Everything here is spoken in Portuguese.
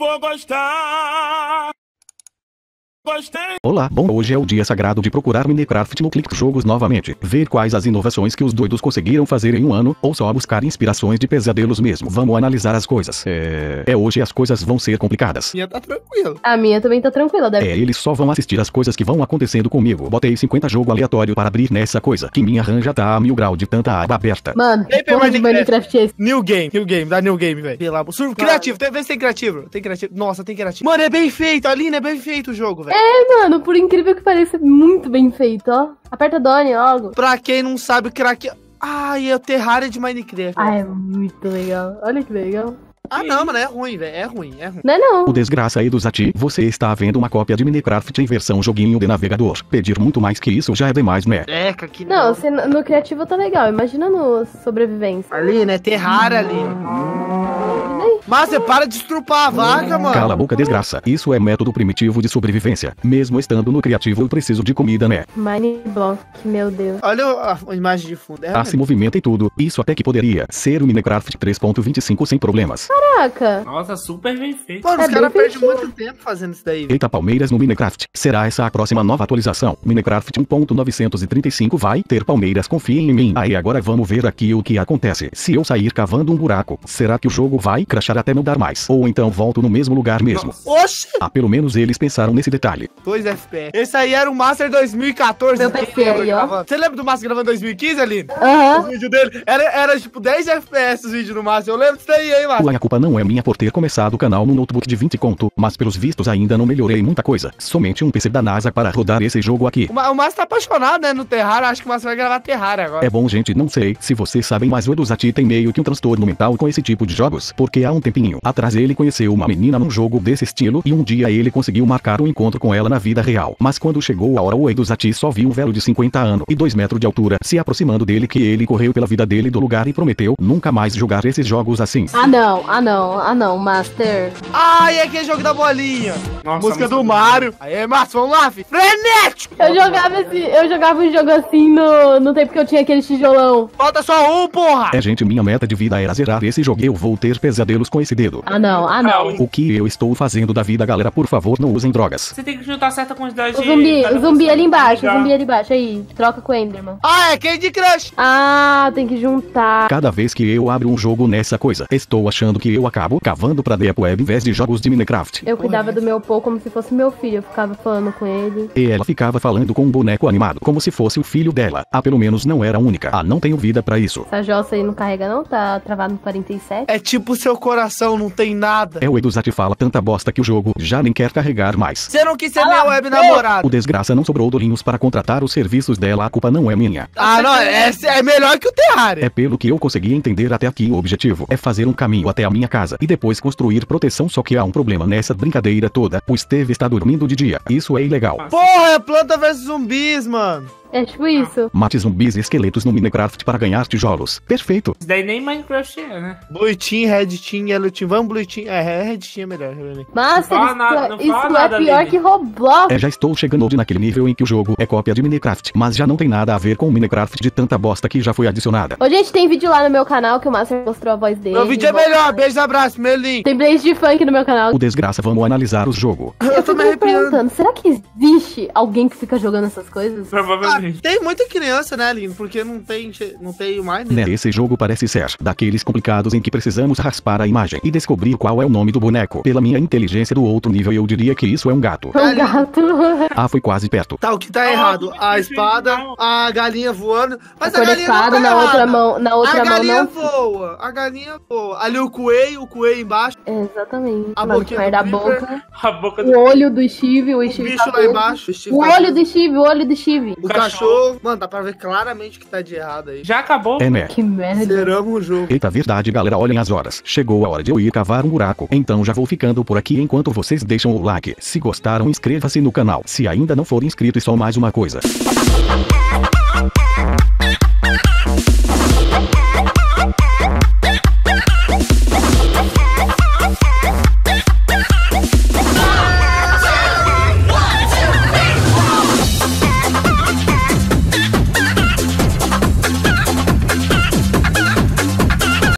vou gostar. Olá, bom, hoje é o dia sagrado de procurar Minecraft no Click Jogos novamente, ver quais as inovações que os doidos conseguiram fazer em um ano, ou só buscar inspirações de pesadelos mesmo. Vamos analisar as coisas. É, é hoje as coisas vão ser complicadas. A minha tá tranquila. A minha também tá tranquila, deve. É, eles só vão assistir as coisas que vão acontecendo comigo. Botei 50 jogo aleatório para abrir nessa coisa, que minha ranja tá a mil grau de tanta água aberta. Mano, que porra de Minecraft é esse? New Game, New Game, dá New Game, velho. Pelo amor. Criativo, vê se tem criativo. Tem criativo. Nossa, tem criativo. Mano, é bem feito, Aline, é bem feito o jogo, velho. É, mano, por incrível que pareça, muito bem feito, ó. Aperta Doni né, logo. Pra quem não sabe, o craque. Ai, é o Terraria de Minecraft. Ah, é muito legal. Olha que legal. Ah, não, mano, é ruim, velho. É ruim, é ruim. Não é não. O desgraça aí do Zati, você está vendo uma cópia de Minecraft em versão joguinho de navegador. Pedir muito mais que isso já é demais, né? É, que não. Não, no criativo tá legal. Imagina no sobrevivência. Ali, né? Terraria ali. Mas você para de estrupar a vaca, mano. Cala a boca, desgraça. Isso é método primitivo de sobrevivência. Mesmo estando no criativo, eu preciso de comida, né? Mine Block, meu Deus. Olha a imagem de fundo. É ah, se movimenta e tudo. Isso até que poderia ser o Minecraft 3.25 sem problemas. Caraca. Nossa, super bem feito. Mano, é os tá caras perdem muito tempo fazendo isso daí. Eita, Palmeiras no Minecraft. Será essa a próxima nova atualização? Minecraft 1.935 vai ter Palmeiras, confiem em mim. Aí agora vamos ver aqui o que acontece. Se eu sair cavando um buraco, será que o jogo vai crashar até não dar mais. Ou então volto no mesmo lugar mesmo. Oxi! Ah, pelo menos eles pensaram nesse detalhe. 2 FPS. Esse aí era o Master 2014. Meu ó. Você lembra do Master gravando 2015, ali? Aham. O vídeo dele era, era tipo 10 FPS o vídeo do Master. Eu lembro disso daí, hein, Master? A culpa não é minha por ter começado o canal no notebook de 20 conto, mas pelos vistos ainda não melhorei muita coisa. Somente um PC da NASA para rodar esse jogo aqui. O, Ma o Master tá apaixonado, né, no terrar, Acho que o Master vai gravar terrar agora. É bom, gente, não sei se vocês sabem, mas o Eduzati tem meio que um transtorno mental com esse tipo de jogos, porque há um tempo tempinho atrás ele conheceu uma menina num jogo desse estilo e um dia ele conseguiu marcar um encontro com ela na vida real. Mas quando chegou a hora o Eiduzati só viu um velho de 50 anos e 2 metros de altura se aproximando dele que ele correu pela vida dele do lugar e prometeu nunca mais jogar esses jogos assim. Ah não, ah não, ah não, Master. Ai, é aquele jogo da bolinha. Nossa, música do Mario. Aê, Márcio, vamos lá, filho. Frenético! Eu jogava esse, eu jogava um jogo assim no, no tempo que eu tinha aquele tijolão. Falta só um, porra! É gente, minha meta de vida era zerar esse jogo e eu vou ter pesadelos com com esse dedo. Ah não, ah não. O que eu estou fazendo da vida, galera? Por favor, não usem drogas. Você tem que juntar certa quantidade o zumbi, de. O zumbi ali embaixo, o zumbi ali embaixo. Aí, troca com o Enderman. Ah, é Candy Crush! Ah, tem que juntar. Cada vez que eu abro um jogo nessa coisa, estou achando que eu acabo cavando pra Deep Web em vez de jogos de Minecraft. Eu cuidava do meu povo como se fosse meu filho, eu ficava falando com ele. E ela ficava falando com um boneco animado, como se fosse o filho dela. Ah, pelo menos não era única. Ah, não tenho vida pra isso. Essa jossa aí não carrega não? Tá travado no 47? É tipo seu coração não tem nada. É o Eduzati fala tanta bosta que o jogo já nem quer carregar mais. Você não quis ser ah, minha web namorada. O desgraça não sobrou dorinhos para contratar os serviços dela, a culpa não é minha. Ah, não, é, é melhor que o Terraria. É pelo que eu consegui entender até aqui o objetivo é fazer um caminho até a minha casa e depois construir proteção, só que há um problema nessa brincadeira toda. O teve está dormindo de dia, isso é ilegal. Porra, é planta versus zumbis, mano. É tipo ah. isso. Mate zumbis e esqueletos no Minecraft para ganhar tijolos. Perfeito. Isso daí nem Minecraft é, né? Blue Team, Red Team, Yellow Team. Vamos Blue Team. É, é Red Team é melhor. Master, né? não isso, nada, não isso é pior que Roblox. É, já estou chegando naquele nível em que o jogo é cópia de Minecraft, mas já não tem nada a ver com o Minecraft de tanta bosta que já foi adicionada. Ô, gente, tem vídeo lá no meu canal que o Master mostrou a voz dele. Meu vídeo é melhor. Beijo, abraço, meu link. Tem blaze de funk no meu canal. O desgraça, vamos analisar o jogo. Eu, Eu tô me arrepiando. perguntando, será que existe alguém que fica jogando essas coisas? Provavelmente. Ah, tem muita criança, né, Lino? Porque não tem, não tem mais. Né? Esse jogo parece ser daqueles complicados em que precisamos raspar a imagem e descobrir qual é o nome do boneco. Pela minha inteligência do outro nível, eu diria que isso é um gato. É um gato. Ah, foi quase perto. Tá, o que tá errado? A espada, a galinha voando. Mas a, a galinha não tá na outra mão, na outra a galinha mão não... voa. A galinha voa. Ali o coelho, o coelho embaixo. É, exatamente. A boca da boca. A boca do o olho do Steve, o, o Steve bicho tá lá embaixo. O, o tá olho do Steve, o olho do Steve. O, o cachorro, achou. Mano, dá pra ver claramente que tá de errado aí. Já acabou? É, né? Que merda. Zeramos o jogo. Eita, verdade, galera. Olhem as horas. Chegou a hora de eu ir cavar um buraco. Então já vou ficando por aqui enquanto vocês deixam o like. Se gostaram, inscreva-se no canal. Se ainda não for inscrito, e só mais uma coisa.